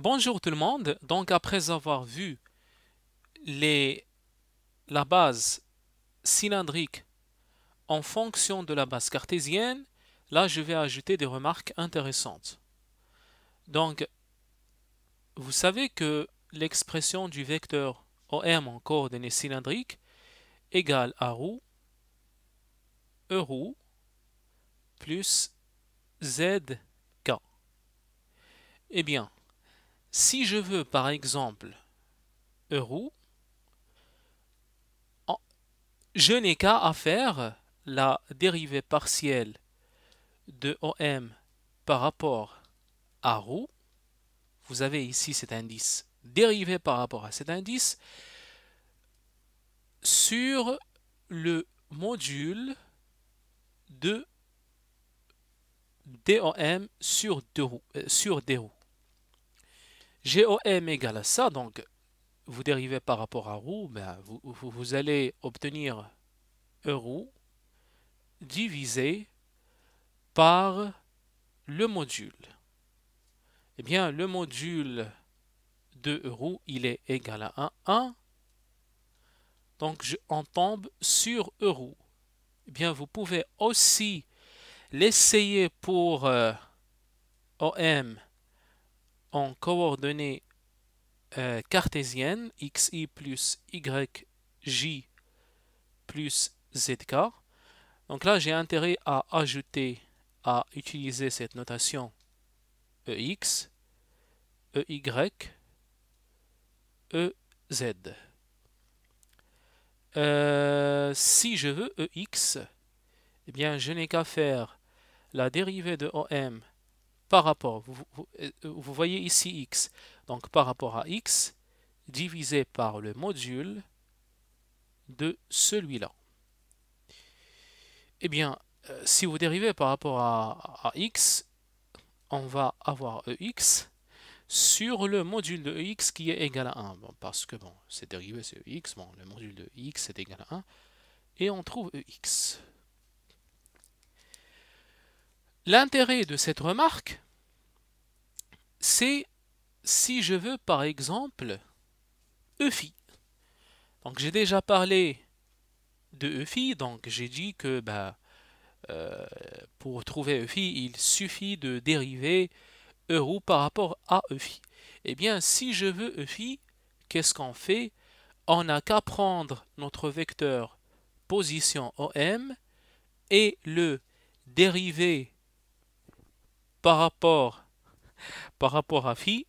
Bonjour tout le monde. Donc après avoir vu la base cylindrique en fonction de la base cartésienne, là je vais ajouter des remarques intéressantes. Donc vous savez que l'expression du vecteur OM en coordonnées cylindriques égale à roue E plus ZK. Eh bien, si je veux, par exemple, euro, je n'ai qu'à faire la dérivée partielle de OM par rapport à roue. Vous avez ici cet indice dérivé par rapport à cet indice sur le module de DOM sur, deux, euh, sur des roues. GOM égale à ça, donc vous dérivez par rapport à roue, ben, vous, allez obtenir roue divisé par le module. Eh bien, le module de roue, il est égal à 1, 1. Donc, je, tombe sur roue. Eh bien, vous pouvez aussi l'essayer pour euh, OM en coordonnées euh, cartésiennes, xi plus yj plus zk. Donc là, j'ai intérêt à ajouter, à utiliser cette notation ex, ey, ez. Euh, si je veux ex, eh bien, je n'ai qu'à faire la dérivée de om par rapport, euh, vous, voyez ici x, donc par rapport à x, divisé par le module de celui-là. Eh bien, euh, si vous dérivez par rapport à, x, on va avoir ex sur le module de e x qui est égal à 1. parce que bon, c'est dérivé, c'est e x, bon, le module de x est égal à 1, et on trouve ex. L'intérêt de cette remarque, c'est si je veux par exemple EFI. Donc j'ai déjà parlé de fille donc j'ai dit que bah, euh, pour trouver fille il suffit de dériver euro par rapport à EFI. Eh bien, si je veux Eφ, qu'est-ce qu'on fait On n'a qu'à prendre notre vecteur position OM et le dériver par rapport, par rapport à phi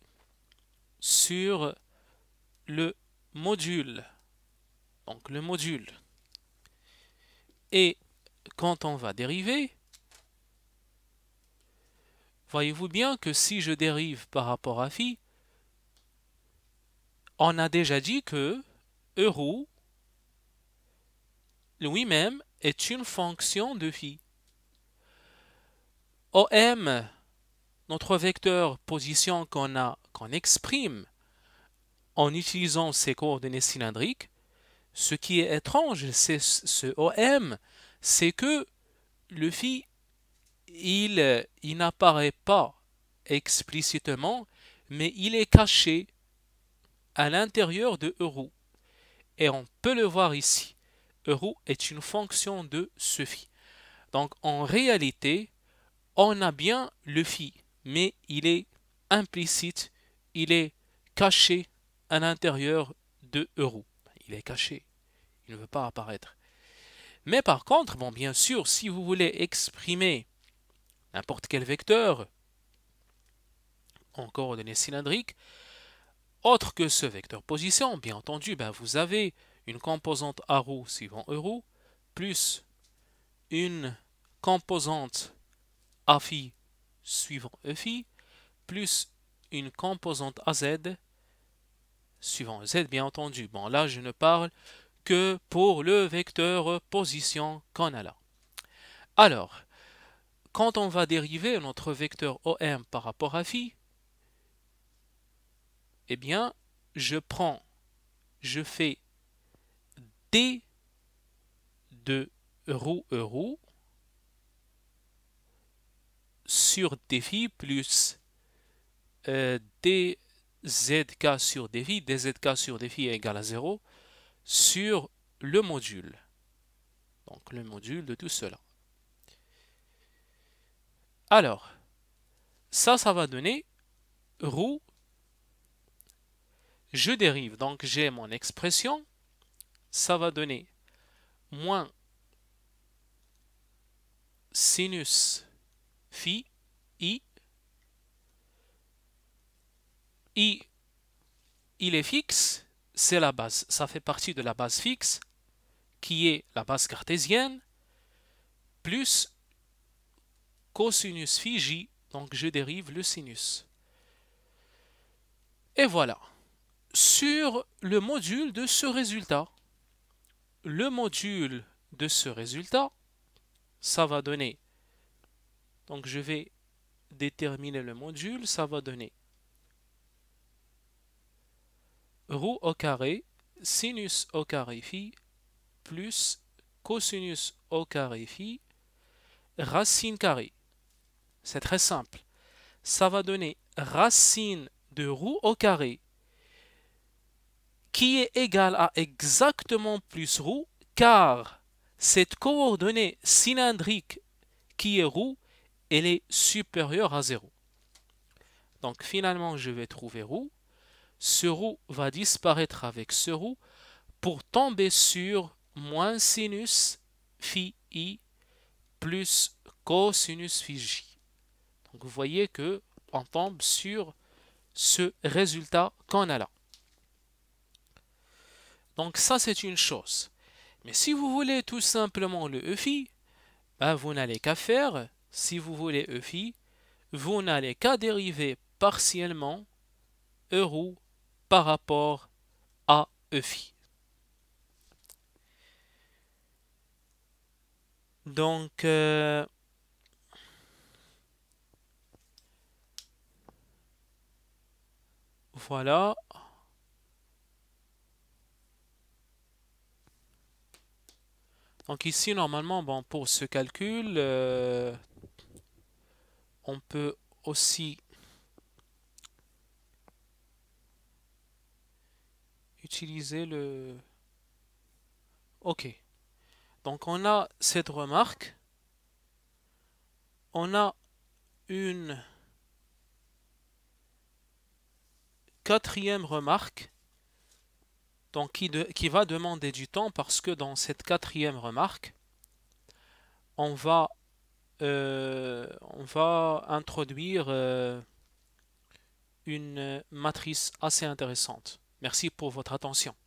sur le module. Donc le module. Et quand on va dériver, voyez-vous bien que si je dérive par rapport à phi, on a déjà dit que euro lui-même est une fonction de phi. OM notre vecteur position qu'on a, qu'on exprime en utilisant ces coordonnées cylindriques. Ce qui est étrange, c'est ce OM, c'est que le phi, il, n'apparaît pas explicitement, mais il est caché à l'intérieur de Euro. Et on peut le voir ici. Euro est une fonction de ce phi. Donc en réalité, on a bien le phi mais il est implicite, il est caché à l'intérieur de euro. Il est caché, il ne veut pas apparaître. Mais par contre, bon, bien sûr, si vous voulez exprimer n'importe quel vecteur en coordonnées cylindriques, autre que ce vecteur position, bien entendu, ben, vous avez une composante roue suivant euro plus une composante suivant suivant EFI plus une composante AZ suivant e Z bien entendu. Bon là je ne parle que pour le vecteur position qu'on a là. Alors, quand on va dériver notre vecteur OM par rapport à phi, eh bien, je prends, je fais D de roue, e roue, sur dφ plus euh, dzk sur dφ, dzk sur dφ est égal à 0, sur le module. Donc le module de tout cela. Alors, ça, ça va donner roue. Je dérive, donc j'ai mon expression. Ça va donner moins sinus phi, i. i, il est fixe, c'est la base. Ça fait partie de la base fixe, qui est la base cartésienne, plus cosinus phi j, donc je dérive le sinus. Et voilà. Sur le module de ce résultat, le module de ce résultat, ça va donner donc je vais déterminer le module, ça va donner roue au carré, sinus au carré phi, plus cosinus au carré phi, racine carré. C'est très simple. Ça va donner racine de roue au carré qui est égale à exactement plus roue, car cette coordonnée cylindrique qui est roue, elle est supérieure à 0. Donc finalement, je vais trouver roue. Ce roue va disparaître avec ce roue pour tomber sur moins sinus phi i plus cosinus phi j. Donc vous voyez que on tombe sur ce résultat qu'on a là. Donc ça c'est une chose. Mais si vous voulez tout simplement le e bah vous n'allez qu'à faire si vous voulez EFI, vous n'allez qu'à dériver partiellement euro par rapport à EFI. Donc, euh, voilà. Donc ici, normalement, bon, pour ce calcul, euh, on peut aussi utiliser le... OK. Donc on a cette remarque. On a une quatrième remarque donc qui, qui va demander du temps parce que dans cette quatrième remarque, on va euh, on va introduire euh, une matrice assez intéressante. Merci pour votre attention.